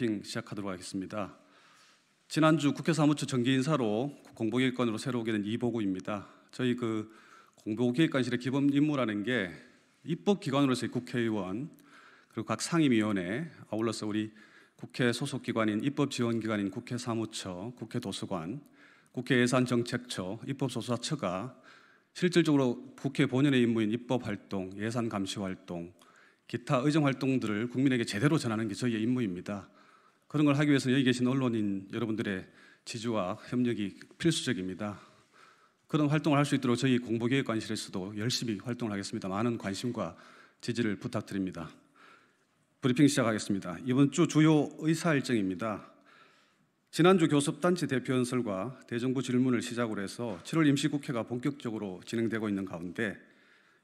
브리핑 시작하도록 하겠습니다. 지난주 국회 사무처 정기 인사로 공보기획관으로 새로 오게 된 이보구입니다. 저희 그 공보기획관실의 기본 임무라는 게 입법기관으로서의 국회의원 그리고 각 상임위원회 아울러서 우리 국회 소속 기관인 입법지원기관인 국회 사무처, 국회 도서관, 국회 예산정책처, 입법조사처가 실질적으로 국회 본연의 임무인 입법활동, 예산감시활동, 기타 의정활동들을 국민에게 제대로 전하는 게 저희의 임무입니다. 그런 걸 하기 위해서 여기 계신 언론인 여러분들의 지지와 협력이 필수적입니다. 그런 활동을 할 수 있도록 저희 공보기획관실에서도 열심히 활동을 하겠습니다. 많은 관심과 지지를 부탁드립니다. 브리핑 시작하겠습니다. 이번 주 주요 의사 일정입니다. 지난주 교섭단체 대표 연설과 대정부 질문을 시작으로 해서 7월 임시국회가 본격적으로 진행되고 있는 가운데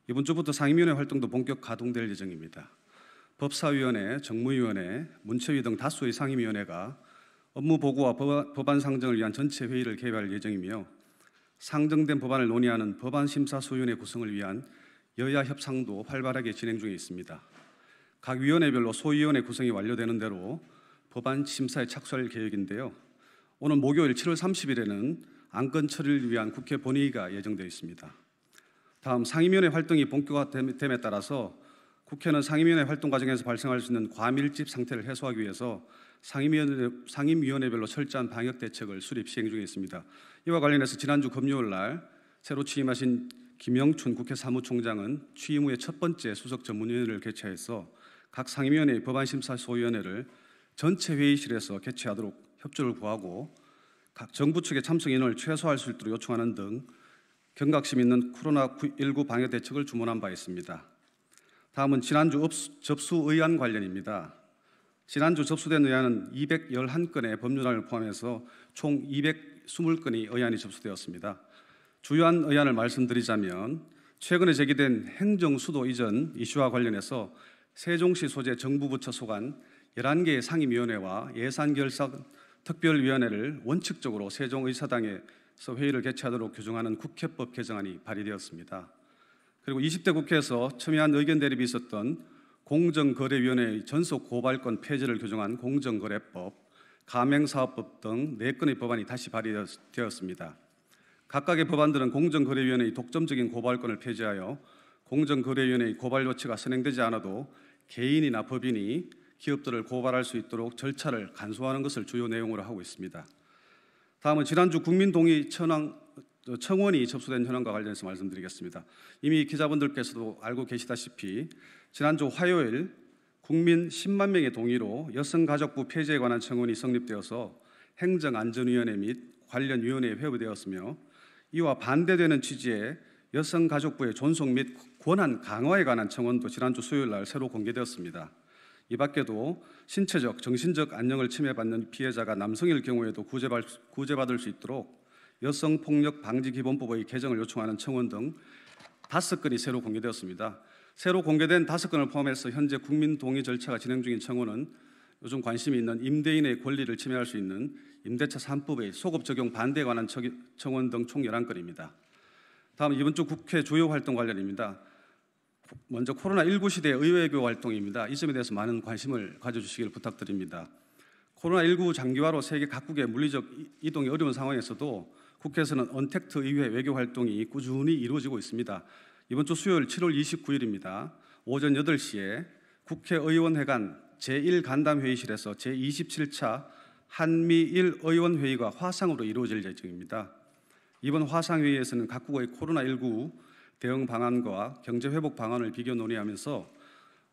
이번 주부터 상임위원회 활동도 본격 가동될 예정입니다. 법사위원회, 정무위원회, 문체위 등 다수의 상임위원회가 업무 보고와 법안 상정을 위한 전체 회의를 개회할 예정이며 상정된 법안을 논의하는 법안심사소위원회 구성을 위한 여야 협상도 활발하게 진행 중에 있습니다. 각 위원회별로 소위원회 구성이 완료되는 대로 법안 심사에 착수할 계획인데요. 오늘 목요일 7월 30일에는 안건 처리를 위한 국회 본회의가 예정되어 있습니다. 다음 상임위원회 활동이 본격화됨에 따라서 국회는 상임위원회 활동 과정에서 발생할 수 있는 과밀집 상태를 해소하기 위해서 상임위원회, 상임위원회별로 철저한 방역 대책을 수립 시행 중에 있습니다. 이와 관련해서 지난주 금요일 날 새로 취임하신 김영춘 국회 사무총장은 취임 후에 첫 번째 수석 전문위원회를 개최해서 각 상임위원회 법안심사소위원회를 전체 회의실에서 개최하도록 협조를 구하고 각 정부 측의 참석 인원을 최소화할 수 있도록 요청하는 등 경각심 있는 코로나19 방역 대책을 주문한 바 있습니다. 다음은 지난주 접수 의안 관련입니다. 지난주 접수된 의안은 211건의 법률안을 포함해서 총 220건의 의안이 접수되었습니다. 주요한 의안을 말씀드리자면 최근에 제기된 행정수도 이전 이슈와 관련해서 세종시 소재 정부부처 소관 11개의 상임위원회와 예산결산 특별위원회를 원칙적으로 세종의사당에서 회의를 개최하도록 규정하는 국회법 개정안이 발의되었습니다. 그리고 20대 국회에서 첨예한 의견 대립이 있었던 공정거래위원회의 전속 고발권 폐지를 규정한 공정거래법, 가맹사업법 등 4건의 법안이 다시 발의되었습니다. 각각의 법안들은 공정거래위원회의 독점적인 고발권을 폐지하여 공정거래위원회의 고발 조치가 선행되지 않아도 개인이나 법인이 기업들을 고발할 수 있도록 절차를 간소화하는 것을 주요 내용으로 하고 있습니다. 다음은 지난주 국민동의 천황, 청원이 접수된 현황과 관련해서 말씀드리겠습니다. 이미 기자분들께서도 알고 계시다시피 지난주 화요일 국민 10만 명의 동의로 여성가족부 폐지에 관한 청원이 성립되어서 행정안전위원회 및 관련 위원회에 회부되었으며 이와 반대되는 취지의 여성가족부의 존속 및 권한 강화에 관한 청원도 지난주 수요일 날 새로 공개되었습니다. 이 밖에도 신체적, 정신적 안녕을 침해받는 피해자가 남성일 경우에도 구제받을 수 있도록 여성폭력 방지 기본법의 개정을 요청하는 청원 등 다섯 건이 새로 공개되었습니다. 새로 공개된 다섯 건을 포함해서 현재 국민 동의 절차가 진행 중인 청원은 요즘 관심이 있는 임대인의 권리를 침해할 수 있는 임대차 3법의 소급 적용 반대에 관한 청원 등 총 11건입니다. 다음 이번 주 국회 주요 활동 관련입니다. 먼저 코로나19 시대 의회 교 활동입니다. 이 점에 대해서 많은 관심을 가져주시길 부탁드립니다. 코로나19 장기화로 세계 각국의 물리적 이동이 어려운 상황에서도 국회에서는 언택트 의회 외교 활동이 꾸준히 이루어지고 있습니다. 이번 주 수요일 7월 29일입니다. 오전 8시에 국회의원회관 제1간담회의실에서 제27차 한미일 의원회의가 화상으로 이루어질 예정입니다. 이번 화상회의에서는 각국의 코로나19 대응 방안과 경제 회복 방안을 비교 논의하면서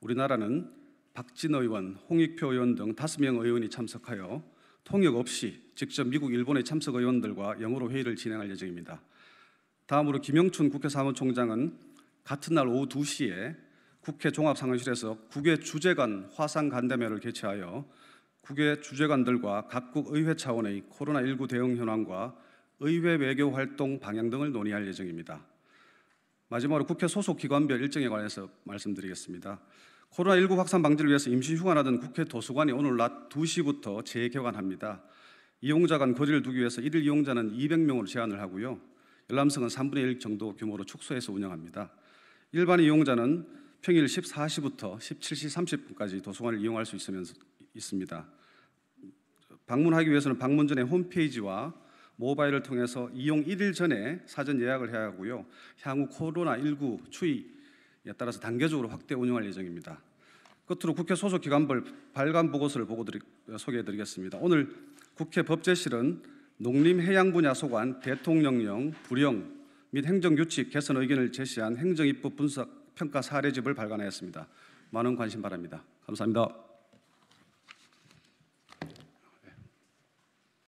우리나라는 박진 의원, 홍익표 의원 등 다섯 명 의원이 참석하여 통역 없이 직접 미국, 일본의 참석 의원들과 영어로 회의를 진행할 예정입니다. 다음으로 김영춘 국회 사무총장은 같은 날 오후 2시에 국회 종합상황실에서 국외 주재관 화상 간담회를 개최하여 국외 주재관들과 각국 의회 차원의 코로나19 대응 현황과 의회 외교 활동 방향 등을 논의할 예정입니다. 마지막으로 국회 소속 기관별 일정에 관해서 말씀드리겠습니다. 코로나19 확산 방지를 위해서 임시 휴관하던 국회 도서관이 오늘 낮 2시부터 재개관합니다. 이용자 간 거리를 두기 위해서 1일 이용자는 200명으로 제한을 하고요. 열람성은 3분의 1 정도 규모로 축소해서 운영합니다. 일반 이용자는 평일 14시부터 17시 30분까지 도서관을 이용할 수 있으면서, 있습니다. 방문하기 위해서는 방문 전에 홈페이지와 모바일을 통해서 이용 1일 전에 사전 예약을 해야 하고요. 향후 코로나19 추이에 따라서 단계적으로 확대 운영할 예정입니다. 끝으로 국회 소속 기관별 발간 보고서를 보고 드리, 어, 소개해드리겠습니다. 오늘 국회 법제실은 농림해양 분야 소관 대통령령 불영 및 행정규칙 개선 의견을 제시한 행정입법 분석 평가 사례집을 발간하였습니다. 많은 관심 바랍니다. 감사합니다.